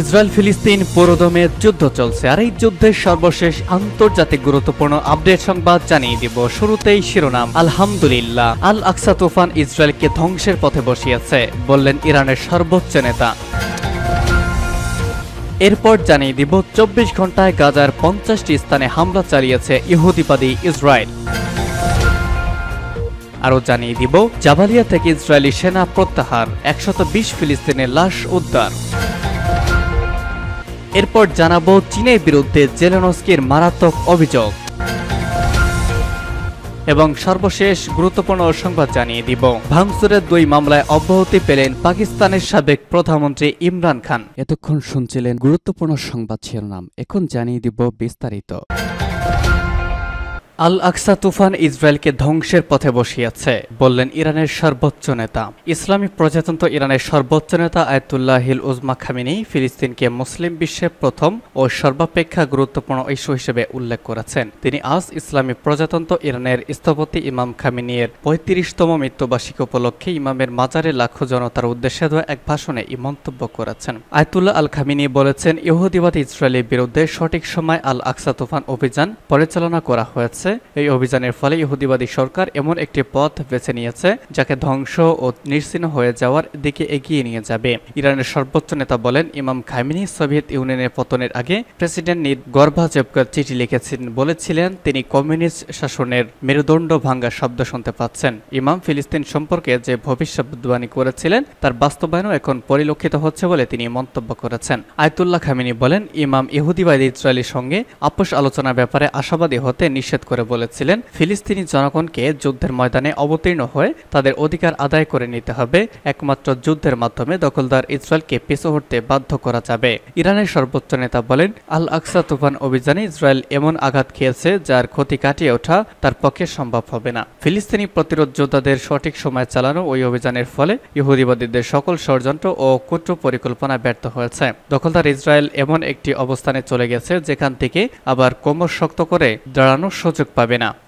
Israel ফিলিস্তিন পুরোদমে যুদ্ধ চলছে আর এই যুদ্ধের সর্বশেষ আন্তর্জাতিক গুরুত্বপূর্ণ আপডেট সংবাদ জানিয়ে দিব শুরুতেই শিরোনাম আলহামদুলিল্লাহ আল আকসা তুফান ইসরায়েলকে ধ্বংসের পথে বসিয়েছে বললেন ইরানের সর্বোচ্চ নেতা এরপর জানিয়ে দিব চব্বিশ ঘন্টায় গাজার পঞ্চাশটি স্থানে হামলা চালিয়েছে ইহুদিবাদী ইসরায়েল আরও জানিয়ে দিব জাবালিয়া থেকে ইসরায়েলি সেনা প্রত্যাহার একশত ফিলিস্তিনের লাশ উদ্ধার এরপর জানাবো চীনের বিরুদ্ধে জেলেনস্কির মারাত্মক অভিযোগ এবং সর্বশেষ গুরুত্বপূর্ণ সংবাদ জানিয়ে দিব ভাংসুরের দুই মামলায় অব্যাহতি পেলেন পাকিস্তানের সাবেক প্রধানমন্ত্রী ইমরান খান এতক্ষণ শুনছিলেন গুরুত্বপূর্ণ সংবাদ শিরোনাম এখন জানিয়ে দিব বিস্তারিত আল আকসা তুফান ইসরায়েলকে ধ্বংসের পথে বসিয়েছে বললেন ইরানের সর্বোচ্চ নেতা ইসলামী প্রজাতন্ত্র ইরানের সর্বোচ্চ নেতা আয়তুল্লাহ হিল উজমা খামিনী ফিলিস্তিনকে মুসলিম বিশ্বের প্রথম ও সর্বাপেক্ষা গুরুত্বপূর্ণ ইস্যু হিসেবে উল্লেখ করেছেন তিনি আজ ইসলামী প্রজাতন্ত্র ইরানের স্থপতি ইমাম খামিনিয়ের পঁয়ত্রিশতম মৃত্যুবার্ষিকী উপলক্ষে ইমামের মাজারে লাখো জনতার উদ্দেশ্যে দেওয়া এক ভাষণে এই মন্তব্য করেছেন আয়তুল্লাহ আল খামিনী বলেছেন ইহুদিবাদ ইসরায়েলের বিরুদ্ধে সঠিক সময় আল আকসা তুফান অভিযান পরিচালনা করা হয়েছে হয়েছে এই অভিযানের ফলে ইহুদিবাদী সরকার এমন একটি পথ বেছে নিয়েছে যাকে ধ্বংস ও নিশ্চিহ্ন হয়ে যাওয়ার দিকে এগিয়ে নিয়ে যাবে ইরানের সর্বোচ্চ নেতা বলেন ইমাম খামিনি সোভিয়েত ইউনিয়নের পতনের আগে প্রেসিডেন্ট নির গর্ভাচেপকে চিঠি লিখেছেন বলেছিলেন তিনি কমিউনিস্ট শাসনের মেরুদণ্ড ভাঙ্গা শব্দ শুনতে পাচ্ছেন ইমাম ফিলিস্তিন সম্পর্কে যে ভবিষ্যৎবাণী করেছিলেন তার বাস্তবায়নও এখন পরিলক্ষিত হচ্ছে বলে তিনি মন্তব্য করেছেন আয়তুল্লাহ খামিনি বলেন ইমাম ইহুদিবাদী ইসরায়েলের সঙ্গে আপোষ আলোচনার ব্যাপারে আশাবাদী হতে নিষেধ করে করে বলেছিলেন ফিলিস্তিনি জনগণকে যুদ্ধের ময়দানে অবতীর্ণ হয়ে তাদের অধিকার আদায় করে নিতে হবে একমাত্র যুদ্ধের মাধ্যমে দখলদার ইসরায়েলকে পিছু হটতে বাধ্য করা যাবে ইরানের সর্বোচ্চ নেতা বলেন আল আকসা তুফান অভিযানে ইসরায়েল এমন আঘাত খেয়েছে যার ক্ষতি কাটিয়ে ওঠা তার পক্ষে সম্ভব হবে না ফিলিস্তিনি প্রতিরোধ যোদ্ধাদের সঠিক সময় চালানো ওই অভিযানের ফলে ইহুদিবাদীদের সকল ষড়যন্ত্র ও কুট্র পরিকল্পনা ব্যর্থ হয়েছে দখলদার ইসরায়েল এমন একটি অবস্থানে চলে গেছে যেখান থেকে আবার কোমর শক্ত করে দাঁড়ানোর সুযোগ Pabina.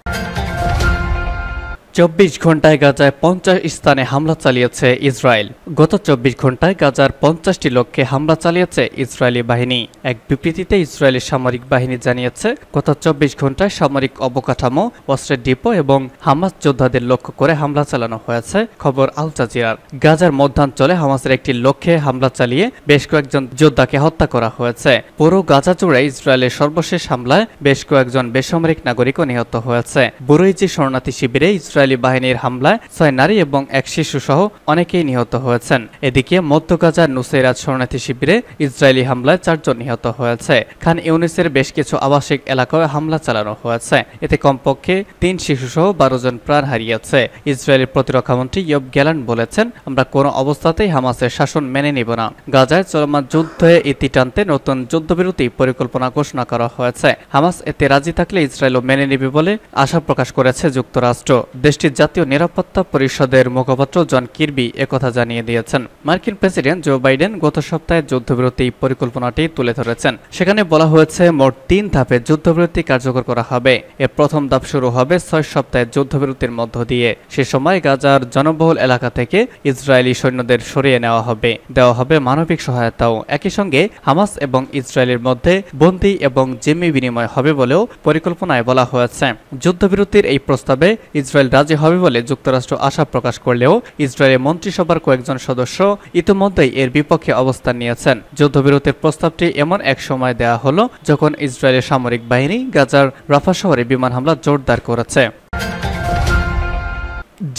চব্বিশ ঘন্টায় গাজায় পঞ্চাশ স্থানে হামলা চালিয়েছে ইসরায়েল গত চব্বিশ ঘন্টায় গাজার পঞ্চাশটি লক্ষ্যে হামলা চালিয়েছে ইসরায়েলি বাহিনী এক বিবৃতিতে ইসরায়েলের সামরিক বাহিনী জানিয়েছে গত চব্বিশ ঘন্টায় সামরিক অবকাঠামো অস্ত্রের ডিপো এবং হামাস যোদ্ধাদের লক্ষ্য করে হামলা চালানো হয়েছে খবর আল জাজিরার গাজার মধ্যাঞ্চলে হামাসের একটি লক্ষ্যে হামলা চালিয়ে বেশ কয়েকজন যোদ্ধাকে হত্যা করা হয়েছে পুরো গাজা জুড়ে ইসরায়েলের সর্বশেষ হামলায় বেশ কয়েকজন বেসামরিক নাগরিকও নিহত হয়েছে বুরৈজি শরণার্থী শিবিরে ইসরায়েল ইসরায়েলি বাহিনীর হামলায় ছয় নারী এবং এক শিশু সহ অনেকেই নিহত হয়েছেন এদিকে মধ্য গাজার নুসেরাত শরণার্থী শিবিরে ইসরায়েলি হামলায় চারজন নিহত হয়েছে খান ইউনিসের বেশ কিছু আবাসিক এলাকায় হামলা চালানো হয়েছে এতে কমপক্ষে তিন শিশু সহ বারো জন প্রাণ হারিয়েছে ইসরায়েলের প্রতিরক্ষা মন্ত্রী ইয়ব গ্যালান বলেছেন আমরা কোনো অবস্থাতেই হামাসের শাসন মেনে নিব না গাজায় চলমান যুদ্ধে ইতি টানতে নতুন যুদ্ধবিরতি পরিকল্পনা ঘোষণা করা হয়েছে হামাস এতে রাজি থাকলে ইসরায়েলও মেনে নেবে বলে আশা প্রকাশ করেছে যুক্তরাষ্ট্র দেশ দেশটির জাতীয় নিরাপত্তা পরিষদের মুখপাত্র জন কির্বি একথা জানিয়ে দিয়েছেন মার্কিন প্রেসিডেন্ট জো বাইডেন গত সপ্তাহে যুদ্ধবিরতি পরিকল্পনাটি তুলে ধরেছেন সেখানে বলা হয়েছে মোট তিন ধাপে যুদ্ধবিরতি কার্যকর করা হবে এর প্রথম ধাপ শুরু হবে ছয় সপ্তাহে যুদ্ধবিরতির মধ্য দিয়ে সে সময় গাজার জনবহুল এলাকা থেকে ইসরায়েলি সৈন্যদের সরিয়ে নেওয়া হবে দেওয়া হবে মানবিক সহায়তাও একই সঙ্গে হামাস এবং ইসরায়েলের মধ্যে বন্দি এবং জেমি বিনিময় হবে বলেও পরিকল্পনায় বলা হয়েছে যুদ্ধবিরতির এই প্রস্তাবে ইসরায়েল রাজ রাজি হবে বলে যুক্তরাষ্ট্র আশা প্রকাশ করলেও ইসরায়েলের মন্ত্রিসভার কয়েকজন সদস্য ইতিমধ্যেই এর বিপক্ষে অবস্থান নিয়েছেন যুদ্ধবিরতির প্রস্তাবটি এমন এক সময় দেয়া হলো যখন ইসরায়েলের সামরিক বাহিনী গাজার রাফা শহরে বিমান হামলা জোরদার করেছে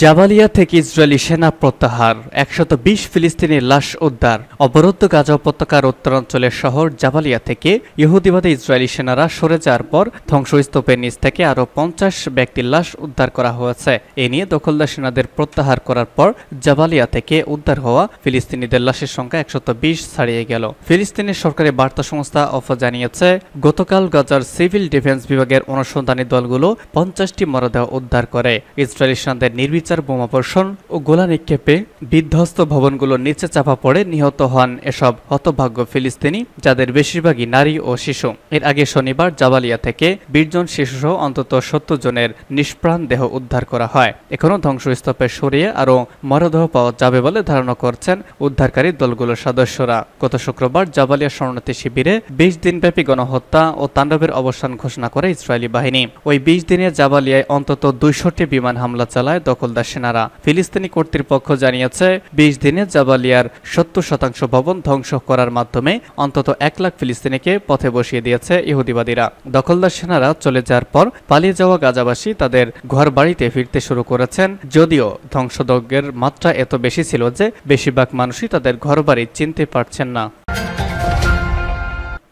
জাবালিয়া থেকে ইসরায়েলি সেনা প্রত্যাহার একশত বিশ ফিলিস্তিনের লাশ উদ্ধার অবরুদ্ধ গাজা উপত্যকার উত্তরাঞ্চলের শহর জাবালিয়া থেকে ইহুদিবাদী ইসরায়েলি সেনারা সরে যাওয়ার পর ধ্বংসস্তূপের নিচ থেকে আরও পঞ্চাশ ব্যক্তির লাশ উদ্ধার করা হয়েছে এ নিয়ে দখলদার সেনাদের প্রত্যাহার করার পর জাবালিয়া থেকে উদ্ধার হওয়া ফিলিস্তিনিদের লাশের সংখ্যা একশত বিশ ছাড়িয়ে গেল ফিলিস্তিনের সরকারি বার্তা সংস্থা অফ জানিয়েছে গতকাল গাজার সিভিল ডিফেন্স বিভাগের অনুসন্ধানী দলগুলো পঞ্চাশটি মরদেহ উদ্ধার করে ইসরায়েলি সেনাদের নির্বিচার বোমাবর্ষণ ও গোলা নিক্ষেপে বিধ্বস্ত ভবনগুলোর নিচে চাপা পড়ে নিহত হন এসব হতভাগ্য ফিলিস্তিনি যাদের বেশিরভাগই নারী ও শিশু এর আগে শনিবার জাবালিয়া থেকে বিশজন শিশুসহ অন্তত সত্তর জনের নিষ্প্রাণ দেহ উদ্ধার করা হয় এখনও ধ্বংসস্তপে সরিয়ে আরও মরদেহ পাওয়া যাবে বলে ধারণা করছেন উদ্ধারকারী দলগুলোর সদস্যরা গত শুক্রবার জাবালিয়া শরণার্থী শিবিরে বিশ দিনব্যাপী গণহত্যা ও তাণ্ডবের অবসান ঘোষণা করে ইসরায়েলি বাহিনী ওই বিশ দিনে জাবালিয়ায় অন্তত দুইশটি বিমান হামলা চালায় দখলদার সেনারা ফিলিস্তিনি কর্তৃপক্ষ জানিয়েছে বিশ দিনে জাবালিয়ার সত্তর শতাংশ ভবন ধ্বংস করার মাধ্যমে অন্তত এক লাখ ফিলিস্তিনিকে পথে বসিয়ে দিয়েছে ইহুদিবাদীরা দখলদার সেনারা চলে যাওয়ার পর পালিয়ে যাওয়া গাজাবাসী তাদের ঘর বাড়িতে ফিরতে শুরু করেছেন যদিও ধ্বংসদজ্ঞের মাত্রা এত বেশি ছিল যে বেশিরভাগ মানুষই তাদের ঘর বাড়ি চিনতে পারছেন না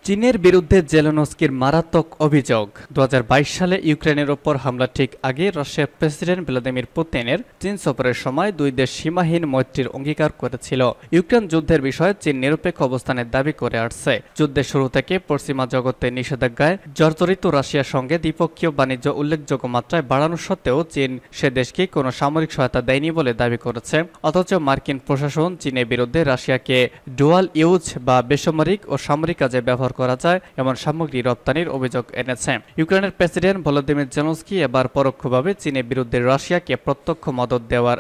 চীনের বিরুদ্ধে জেলোনস্কির মারাত্মক অভিযোগ দু সালে ইউক্রেনের ওপর হামলা ঠিক আগে রাশিয়ার প্রেসিডেন্ট ভ্লাদিমির পুতিনের চীন সফরের সময় দুই দেশ সীমাহীন মৈত্রীর অঙ্গীকার করেছিল ইউক্রেন যুদ্ধের বিষয়ে চীন নিরপেক্ষ অবস্থানের দাবি করে আসছে যুদ্ধের শুরু থেকে পশ্চিমা জগতে নিষেধাজ্ঞায় জর্জরিত রাশিয়ার সঙ্গে দ্বিপক্ষীয় বাণিজ্য উল্লেখযোগ্য মাত্রায় বাড়ানো সত্ত্বেও চীন সে দেশকে কোনো সামরিক সহায়তা দেয়নি বলে দাবি করেছে অথচ মার্কিন প্রশাসন চীনের বিরুদ্ধে রাশিয়াকে ডুয়াল ইউজ বা বেসামরিক ও সামরিক কাজে ব্যবহার করা যায় এমন সামগ্রী রপ্তানির অভিযোগ এনেছে ইউক্রেনের প্রেসিডেন্ট ভলোদিমির জেলস্কি এবার পরোক্ষভাবে চীনের বিরুদ্ধে রাশিয়াকে প্রত্যক্ষ মদত দেওয়ার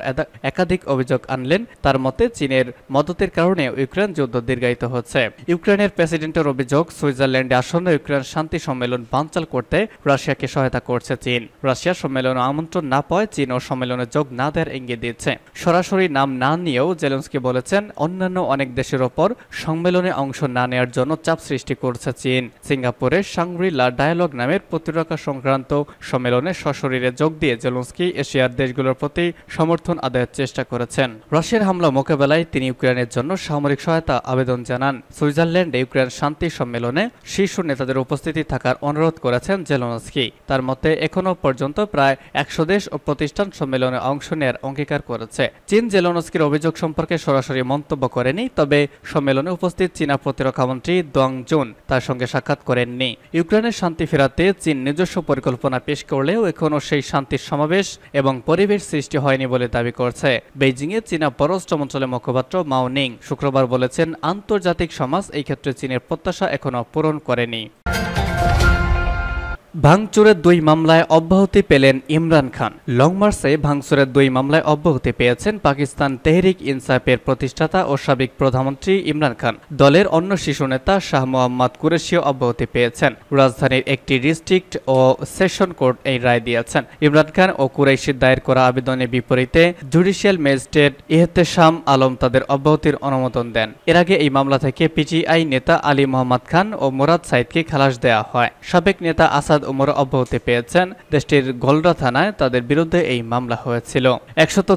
একাধিক অভিযোগ আনলেন তার মতে চীনের মদতের কারণে ইউক্রেন যুদ্ধ দীর্ঘায়িত হচ্ছে ইউক্রেনের প্রেসিডেন্টের অভিযোগ সুইজারল্যান্ডে আসন্ন ইউক্রেন শান্তি সম্মেলন বানচাল করতে রাশিয়াকে সহায়তা করছে চীন রাশিয়া সম্মেলন আমন্ত্রণ না পায় চীন ও সম্মেলনে যোগ না দেওয়ার ইঙ্গিত দিচ্ছে সরাসরি নাম না নিয়েও জেলস্কি বলেছেন অন্যান্য অনেক দেশের ওপর সম্মেলনে অংশ না নেওয়ার জন্য চাপ সৃষ্টি করে করছে চীন সিঙ্গাপুরের সাংগ্রিলা ডায়ালগ নামের প্রতিরক্ষা সংক্রান্ত সম্মেলনে সশরীরে যোগ দিয়ে জেলন্সকি এশিয়ার দেশগুলোর প্রতি সমর্থন আদায়ের চেষ্টা করেছেন রাশিয়ার হামলা মোকাবেলায় তিনি ইউক্রেনের জন্য সামরিক সহায়তা আবেদন জানান সুইজারল্যান্ডে ইউক্রেন শান্তি সম্মেলনে শীর্ষ নেতাদের উপস্থিতি থাকার অনুরোধ করেছেন জেলনস্কি তার মতে এখনও পর্যন্ত প্রায় একশো দেশ ও প্রতিষ্ঠান সম্মেলনে অংশ নেয়ার অঙ্গীকার করেছে চীন জেলনস্কির অভিযোগ সম্পর্কে সরাসরি মন্তব্য করেনি তবে সম্মেলনে উপস্থিত চীনা প্রতিরক্ষামন্ত্রী দং জুন তার সঙ্গে সাক্ষাৎ করেননি ইউক্রেনের শান্তি ফেরাতে চীন নিজস্ব পরিকল্পনা পেশ করলেও এখনও সেই শান্তির সমাবেশ এবং পরিবেশ সৃষ্টি হয়নি বলে দাবি করছে বেইজিংয়ে চীনা পররাষ্ট্র মন্ত্রণালয়ের মুখপাত্র মাওনিং শুক্রবার বলেছেন আন্তর্জাতিক সমাজ এই ক্ষেত্রে চীনের প্রত্যাশা এখনও পূরণ করেনি ভাঙচুরের দুই মামলায় অব্যাহতি পেলেন ইমরান খান লংমার্চে ভাঙচুরের দুই মামলায় অব্যাহতি পেয়েছেন পাকিস্তান তেহরিক ইনসাফের প্রতিষ্ঠাতা ও সাবেক প্রধানমন্ত্রী ইমরান খান দলের অন্য শিশু নেতা শাহ মোহাম্মদ কুরেশিও অব্যাহতি পেয়েছেন রাজধানীর একটি ডিস্ট্রিক্ট ও সেশন কোর্ট এই রায় দিয়েছেন ইমরান খান ও কুরেশি দায়ের করা আবেদনের বিপরীতে জুডিশিয়াল ম্যাজিস্ট্রেট ইহতেশাম আলম তাদের অব্যাহতির অনুমোদন দেন এর আগে এই মামলা থেকে পিটিআই নেতা আলী মোহাম্মদ খান ও মোরাদ সাইদকে খালাস দেওয়া হয় সাবেক নেতা আসাদ ওমর অব্যাহতি পেয়েছেন দেশটির গোলরা থানায় তাদের বিরুদ্ধে এই মামলা হয়েছিল একশত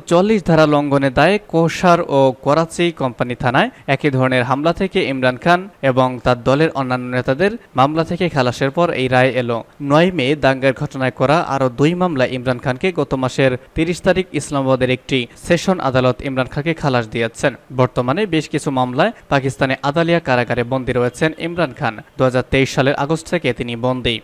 ধারা লঙ্ঘনে দায়ে কোষার ও করাচি কোম্পানি থানায় একই ধরনের হামলা থেকে ইমরান খান এবং তার দলের অন্যান্য নেতাদের মামলা থেকে খালাসের পর এই রায় এলো নয় মে দাঙ্গার ঘটনায় করা আরও দুই মামলা ইমরান খানকে গত মাসের তিরিশ তারিখ ইসলামাবাদের একটি সেশন আদালত ইমরান খানকে খালাস দিয়েছেন বর্তমানে বেশ কিছু মামলায় পাকিস্তানে আদালিয়া কারাগারে বন্দী রয়েছেন ইমরান খান দু সালের আগস্ট থেকে তিনি বন্দী